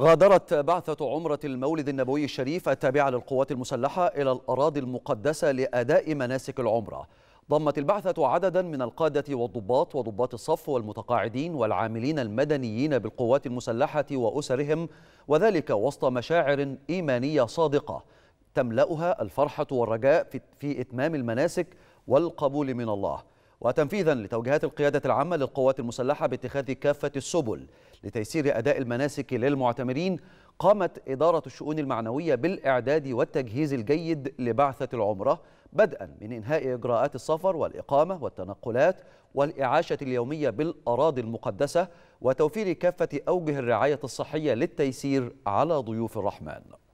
غادرت بعثة عمرة المولد النبوي الشريف التابعة للقوات المسلحة إلى الأراضي المقدسة لأداء مناسك العمرة ضمت البعثة عددا من القادة والضباط وضباط الصف والمتقاعدين والعاملين المدنيين بالقوات المسلحة وأسرهم وذلك وسط مشاعر إيمانية صادقة تملأها الفرحة والرجاء في إتمام المناسك والقبول من الله وتنفيذا لتوجيهات القيادة العامة للقوات المسلحة باتخاذ كافة السبل لتيسير أداء المناسك للمعتمرين قامت إدارة الشؤون المعنوية بالإعداد والتجهيز الجيد لبعثة العمرة بدءا من إنهاء إجراءات السفر والإقامة والتنقلات والإعاشة اليومية بالأراضي المقدسة وتوفير كافة أوجه الرعاية الصحية للتيسير على ضيوف الرحمن